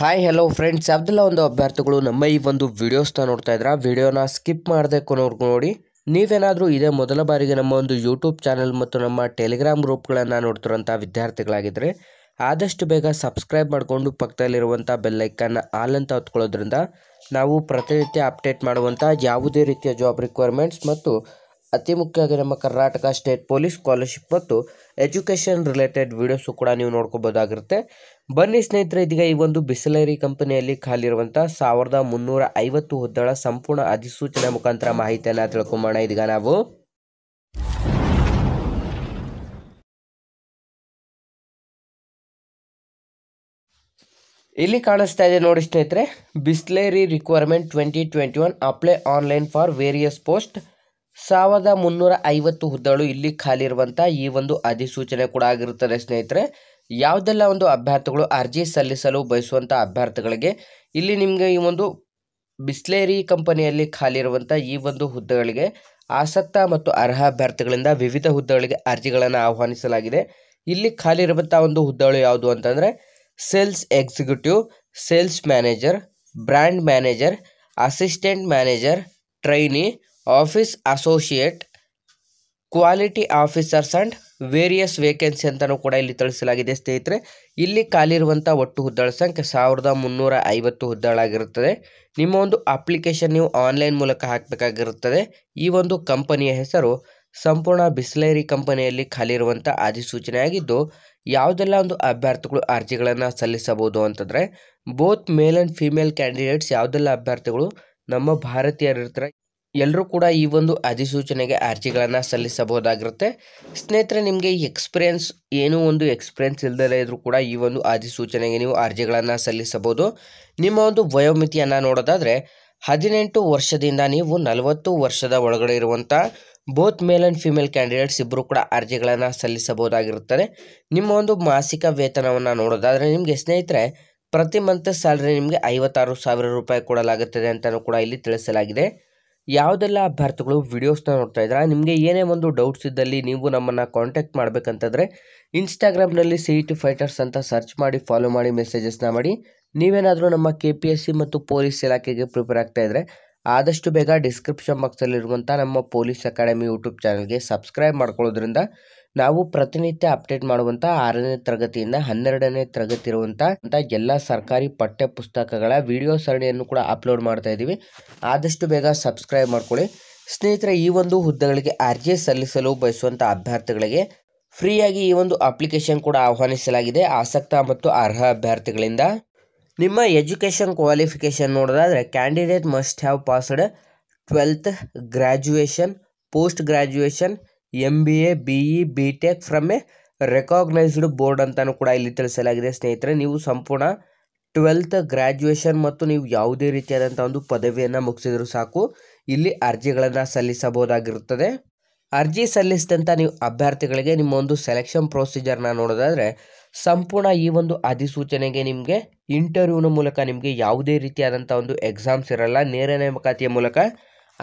hi hello friends ಯಾವುದೆಲ್ಲ ಒಂದು ಅಭ್ಯರ್ಥಿಗಳು ನಮ್ಮ ಈ ಒಂದು ವಿಡಿಯೋಸ್ನ ನೋಡ್ತಾ ಇದ್ರ ವಿಡಿಯೋನ ಸ್ಕಿಪ್ ಮಾಡದಕ್ಕೂನವ್ರಿಗೂ ನೋಡಿ ನೀವೇನಾದರೂ ಇದೇ ಮೊದಲ ಬಾರಿಗೆ ನಮ್ಮ ಒಂದು ಯೂಟ್ಯೂಬ್ ಚಾನಲ್ ಮತ್ತು ನಮ್ಮ ಟೆಲಿಗ್ರಾಮ್ ಗ್ರೂಪ್ಗಳನ್ನು ನೋಡ್ತಿರೋಂಥ ವಿದ್ಯಾರ್ಥಿಗಳಾಗಿದ್ದರೆ ಆದಷ್ಟು ಬೇಗ ಸಬ್ಸ್ಕ್ರೈಬ್ ಮಾಡಿಕೊಂಡು ಪಕ್ಕದಲ್ಲಿರುವಂಥ ಬೆಲ್ಲೈಕನ್ನು ಆಲ್ ಅಂತ ಹೊತ್ಕೊಳ್ಳೋದ್ರಿಂದ ನಾವು ಪ್ರತಿನಿತ್ಯ ಅಪ್ಡೇಟ್ ಮಾಡುವಂಥ ಯಾವುದೇ ರೀತಿಯ ಜಾಬ್ ರಿಕ್ವೈರ್ಮೆಂಟ್ಸ್ ಮತ್ತು ಅತಿ ಮುಖ್ಯವಾಗಿ ನಮ್ಮ ಕರ್ನಾಟಕ ಸ್ಟೇಟ್ ಪೊಲೀಸ್ ಸ್ಕಾಲರ್ಶಿಪ್ ಮತ್ತು ಎಜುಕೇಷನ್ ರಿಲೇಟೆಡ್ ವೀಡಿಯೋಸು ಕೂಡ ನೀವು ನೋಡ್ಕೋಬೋದಾಗಿರುತ್ತೆ ಬನ್ನಿ ಸ್ನೇಹಿತರೆ ಇದೀಗ ಈ ಒಂದು ಬಿಸ್ಲೇರಿ ಕಂಪನಿಯಲ್ಲಿ ಖಾಲಿರುವಂಥ ಸಾವಿರದ ಮುನ್ನೂರ ಐವತ್ತು ಹುದ್ದೆಗಳ ಸಂಪೂರ್ಣ ಅಧಿಸೂಚನೆ ಮುಖಾಂತರ ಮಾಹಿತಿಯನ್ನು ತಿಳ್ಕೊಂಬೋಣ ಇದೀಗ ನಾವು ಇಲ್ಲಿ ಕಾಣಿಸ್ತಾ ಇದೆ ನೋಡಿ ಸ್ನೇಹಿತರೆ Bisleri requirement twenty twenty one apply online for various post ಸಾವಿರದ ಮುನ್ನೂರ ಐವತ್ತು ಹುದ್ದೆಗಳು ಇಲ್ಲಿ ಖಾಲಿ ಇರುವಂಥ ಈ ಒಂದು ಅಧಿಸೂಚನೆ ಕೂಡ ಆಗಿರುತ್ತದೆ ಸ್ನೇಹಿತರೆ ಯಾವುದೆಲ್ಲ ಒಂದು ಅಭ್ಯರ್ಥಿಗಳು ಅರ್ಜಿ ಸಲ್ಲಿಸಲು ಬಯಸುವಂಥ ಅಭ್ಯರ್ಥಿಗಳಿಗೆ ಇಲ್ಲಿ ನಿಮಗೆ ಈ ಒಂದು ಬಿಸ್ಲೇರಿ ಕಂಪನಿಯಲ್ಲಿ ಖಾಲಿ ಇರುವಂಥ ಈ ಒಂದು ಹುದ್ದೆಗಳಿಗೆ ಆಸಕ್ತ ಮತ್ತು ಅರ್ಹ ಅಭ್ಯರ್ಥಿಗಳಿಂದ ವಿವಿಧ ಹುದ್ದೆಗಳಿಗೆ ಅರ್ಜಿಗಳನ್ನು ಆಹ್ವಾನಿಸಲಾಗಿದೆ ಇಲ್ಲಿ ಖಾಲಿ ಇರುವಂಥ ಒಂದು ಹುದ್ದೆಗಳು ಯಾವುದು ಅಂತಂದರೆ sales executive sales manager brand manager assistant manager trainee office associate quality officers and various vacancy ಅಂತಲೂ ಕೂಡ ಇಲ್ಲಿ ತಿಳಿಸಲಾಗಿದೆ ಸ್ನೇಹಿತರೆ ಇಲ್ಲಿ ಖಾಲಿರುವಂಥ ಒಟ್ಟು ಹುದ್ದಳ ಸಂಖ್ಯೆ ಸಾವಿರದ ಮುನ್ನೂರ ಐವತ್ತು ಹುದ್ದೆಗಳಾಗಿರುತ್ತದೆ ನಿಮ್ಮ ಒಂದು ಅಪ್ಲಿಕೇಶನ್ ನೀವು ಆನ್ಲೈನ್ ಮೂಲಕ ಹಾಕಬೇಕಾಗಿರುತ್ತದೆ ಈ ಒಂದು ಕಂಪನಿಯ ಹೆಸರು ಸಂಪೂರ್ಣ ಬಿಸ್ಲೇರಿ ಕಂಪನಿಯಲ್ಲಿ ಖಾಲಿರುವಂಥ ಅಧಿಸೂಚನೆ ಆಗಿದ್ದು ಯಾವುದೆಲ್ಲ ಒಂದು ಅಭ್ಯರ್ಥಿಗಳು ಅರ್ಜಿಗಳನ್ನು ಸಲ್ಲಿಸಬಹುದು ಅಂತಂದರೆ both male and female candidates ಯಾವುದೆಲ್ಲ ಅಭ್ಯರ್ಥಿಗಳು ನಮ್ಮ ಭಾರತೀಯರಿರ್ತಾರೆ ಎಲ್ಲರೂ ಕೂಡ ಈ ಒಂದು ಅಧಿಸೂಚನೆಗೆ ಅರ್ಜಿಗಳನ್ನು ಸಲ್ಲಿಸಬಹುದಾಗಿರುತ್ತೆ ಸ್ನೇಹಿತರೆ ನಿಮಗೆ ಎಕ್ಸ್ಪೀರಿಯನ್ಸ್ ಏನೂ ಒಂದು ಎಕ್ಸ್ಪೀರಿಯನ್ಸ್ ಇಲ್ಲದೇ ಇದ್ದರೂ ಕೂಡ ಈ ಒಂದು ಅಧಿಸೂಚನೆಗೆ ನೀವು ಅರ್ಜಿಗಳನ್ನು ಸಲ್ಲಿಸಬಹುದು ನಿಮ್ಮ ಒಂದು ವಯೋಮಿತಿಯನ್ನು ನೋಡೋದಾದರೆ ಹದಿನೆಂಟು ವರ್ಷದಿಂದ ನೀವು ನಲವತ್ತು ವರ್ಷದ ಒಳಗಡೆ ಇರುವಂಥ both male and female candidates ಇಬ್ಬರು ಕೂಡ ಅರ್ಜಿಗಳನ್ನು ಸಲ್ಲಿಸಬಹುದಾಗಿರುತ್ತದೆ ನಿಮ್ಮ ಒಂದು ಮಾಸಿಕ ವೇತನವನ್ನು ನೋಡೋದಾದರೆ ನಿಮಗೆ ಸ್ನೇಹಿತರೆ ಪ್ರತಿ ಮಂತ್ ಸ್ಯಾಲ್ರಿ ನಿಮಗೆ ಐವತ್ತಾರು ಸಾವಿರ ರೂಪಾಯಿ ಕೊಡಲಾಗುತ್ತದೆ ಅಂತಲೂ ಕೂಡ ಇಲ್ಲಿ ತಿಳಿಸಲಾಗಿದೆ ಯಾವುದೆಲ್ಲ ಅಭ್ಯರ್ಥಿಗಳು ವಿಡಿಯೋಸ್ನ ನೋಡ್ತಾ ಇದ್ದಾರೆ ನಿಮಗೆ ಏನೇ ಒಂದು ಡೌಟ್ಸ್ ಇದ್ದಲ್ಲಿ ನೀವು ನಮ್ಮನ್ನು ಕಾಂಟ್ಯಾಕ್ಟ್ ಮಾಡಬೇಕಂತಂದರೆ ಇನ್ಸ್ಟಾಗ್ರಾಮ್ನಲ್ಲಿ ಸಿ ಟಿ ಫೈಟರ್ಸ್ ಅಂತ ಸರ್ಚ್ ಮಾಡಿ ಫಾಲೋ ಮಾಡಿ ಮೆಸೇಜಸ್ನ ಮಾಡಿ ನೀವೇನಾದರೂ ನಮ್ಮ ಕೆ ಪಿ ಎಸ್ ಸಿ ಮತ್ತು ಪೊಲೀಸ್ ಇಲಾಖೆಗೆ ಪ್ರಿಪೇರ್ ಆಗ್ತಾ ಇದ್ದರೆ ಆದಷ್ಟು ಬೇಗ ಡಿಸ್ಕ್ರಿಪ್ಷನ್ ಬಾಕ್ಸಲ್ಲಿರುವಂಥ ನಮ್ಮ ಪೊಲೀಸ್ ಅಕಾಡೆಮಿ ಯೂಟ್ಯೂಬ್ ಚಾನಲ್ಗೆ ಸಬ್ಸ್ಕ್ರೈಬ್ ಮಾಡ್ಕೊಳ್ಳೋದ್ರಿಂದ ನಾವು ಪ್ರತಿನಿತ್ಯ ಅಪ್ಡೇಟ್ ಮಾಡುವಂತ ಆರನೇ ತರಗತಿಯಿಂದ ಹನ್ನೆರಡನೇ ತರಗತಿ ಇರುವಂತ ಎಲ್ಲ ಸರ್ಕಾರಿ ಪಠ್ಯ ಪುಸ್ತಕಗಳ ವಿಡಿಯೋ ಸರಣಿಯನ್ನು ಕೂಡ ಅಪ್ಲೋಡ್ ಮಾಡ್ತಾ ಇದ್ದೀವಿ ಆದಷ್ಟು ಬೇಗ ಸಬ್ಸ್ಕ್ರೈಬ್ ಮಾಡ್ಕೊಳ್ಳಿ ಸ್ನೇಹಿತರೆ ಈ ಒಂದು ಹುದ್ದೆಗಳಿಗೆ ಅರ್ಜಿ ಸಲ್ಲಿಸಲು ಬಯಸುವಂಥ ಅಭ್ಯರ್ಥಿಗಳಿಗೆ ಫ್ರೀಯಾಗಿ ಈ ಒಂದು ಅಪ್ಲಿಕೇಶನ್ ಕೂಡ ಆಹ್ವಾನಿಸಲಾಗಿದೆ ಆಸಕ್ತ ಮತ್ತು ಅರ್ಹ ಅಭ್ಯರ್ಥಿಗಳಿಂದ ನಿಮ್ಮ ಎಜುಕೇಷನ್ ಕ್ವಾಲಿಫಿಕೇಷನ್ ನೋಡೋದಾದರೆ candidate must have passed twelfth graduation post graduation M B A B E B Tech from a recognised board ಅಂತಲೂ ಕೂಡ ಇಲ್ಲಿ ತಿಳಿಸಲಾಗಿದೆ ಸ್ನೇಹಿತರೆ ನೀವು ಸಂಪೂರ್ಣ ಟ್ವೆಲ್ತ್ ಗ್ರ್ಯಾಜುಯೇಷನ್ ಮತ್ತು ನೀವು ಯಾವುದೇ ರೀತಿಯಾದಂಥ ಒಂದು ಪದವಿಯನ್ನು ಮುಗಿಸಿದರೂ ಸಾಕು ಇಲ್ಲಿ ಅರ್ಜಿಗಳನ್ನು ಸಲ್ಲಿಸಬಹುದಾಗಿರುತ್ತದೆ ಅರ್ಜಿ ಸಲ್ಲಿಸಿದಂಥ ನೀವು ಅಭ್ಯರ್ಥಿಗಳಿಗೆ ನಿಮ್ಮ ಒಂದು ಸೆಲೆಕ್ಷನ್ ಪ್ರೊಸೀಜರ್ನ ನೋಡೋದಾದರೆ ಸಂಪೂರ್ಣ ಈ ಒಂದು ಅಧಿಸೂಚನೆಗೆ ನಿಮಗೆ ಇಂಟರ್ವ್ಯೂನ ಮೂಲಕ ನಿಮಗೆ ಯಾವುದೇ ರೀತಿಯಾದಂಥ ಒಂದು ಎಕ್ಸಾಮ್ಸ್ ಇರಲ್ಲ ನೇರ ನೇಮಕಾತಿಯ ಮೂಲಕ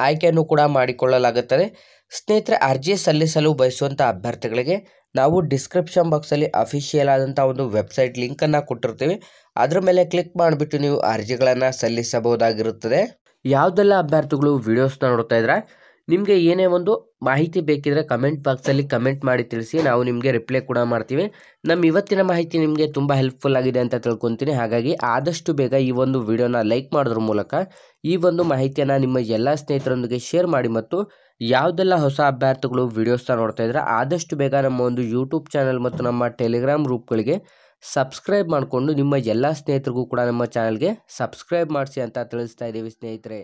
ಆಯ್ಕೆಯನ್ನು ಕೂಡ ಮಾಡಿಕೊಳ್ಳಲಾಗುತ್ತದೆ ಸ್ನೇಹಿತರೆ ಅರ್ಜಿ ಸಲ್ಲಿಸಲು ಬಯಸುವಂಥ ಅಭ್ಯರ್ಥಿಗಳಿಗೆ ನಾವು ಡಿಸ್ಕ್ರಿಪ್ಷನ್ ಬಾಕ್ಸಲ್ಲಿ ಅಫಿಷಿಯಲ್ ಆದಂಥ ಒಂದು ವೆಬ್ಸೈಟ್ ಲಿಂಕನ್ನು ಕೊಟ್ಟಿರ್ತೀವಿ ಅದರ ಮೇಲೆ ಕ್ಲಿಕ್ ಮಾಡಿಬಿಟ್ಟು ನೀವು ಅರ್ಜಿಗಳನ್ನು ಸಲ್ಲಿಸಬಹುದಾಗಿರುತ್ತದೆ ಯಾವುದೆಲ್ಲ ಅಭ್ಯರ್ಥಿಗಳು ವಿಡಿಯೋಸ್ನ ನೋಡ್ತಾ ಇದ್ರೆ ನಿಮಗೆ ಏನೇ ಒಂದು ಮಾಹಿತಿ ಬೇಕಿದ್ರೆ ಕಮೆಂಟ್ ಬಾಕ್ಸಲ್ಲಿ ಕಮೆಂಟ್ ಮಾಡಿ ತಿಳಿಸಿ ನಾವು ನಿಮಗೆ ರಿಪ್ಲೈ ಕೂಡ ಮಾಡ್ತೀವಿ ನಮ್ಮ ಇವತ್ತಿನ ಮಾಹಿತಿ ನಿಮಗೆ ತುಂಬ ಹೆಲ್ಪ್ಫುಲ್ ಆಗಿದೆ ಅಂತ ತಿಳ್ಕೊತೀನಿ ಹಾಗಾಗಿ ಆದಷ್ಟು ಬೇಗ ಈ ಒಂದು ವಿಡಿಯೋನ ಲೈಕ್ ಮಾಡೋದ್ರ ಮೂಲಕ ಈ ಒಂದು ಮಾಹಿತಿಯನ್ನು ನಿಮ್ಮ ಎಲ್ಲ ಸ್ನೇಹಿತರೊಂದಿಗೆ ಶೇರ್ ಮಾಡಿ ಮತ್ತು ಯಾವುದೆಲ್ಲ ಹೊಸ ಅಭ್ಯರ್ಥಿಗಳು ವಿಡಿಯೋಸ್ನ ನೋಡ್ತಾ ಇದ್ರೆ ಆದಷ್ಟು ಬೇಗ ನಮ್ಮ ಒಂದು ಯೂಟ್ಯೂಬ್ ಚಾನಲ್ ಮತ್ತು ನಮ್ಮ ಟೆಲಿಗ್ರಾಮ್ ರೂಪ್ಗಳಿಗೆ ಸಬ್ಸ್ಕ್ರೈಬ್ ಮಾಡಿಕೊಂಡು ನಿಮ್ಮ ಎಲ್ಲ ಸ್ನೇಹಿತರಿಗೂ ಕೂಡ ನಮ್ಮ ಚಾನಲ್ಗೆ ಸಬ್ಸ್ಕ್ರೈಬ್ ಮಾಡಿಸಿ ಅಂತ ತಿಳಿಸ್ತಾ ಇದ್ದೀವಿ ಸ್ನೇಹಿತರೆ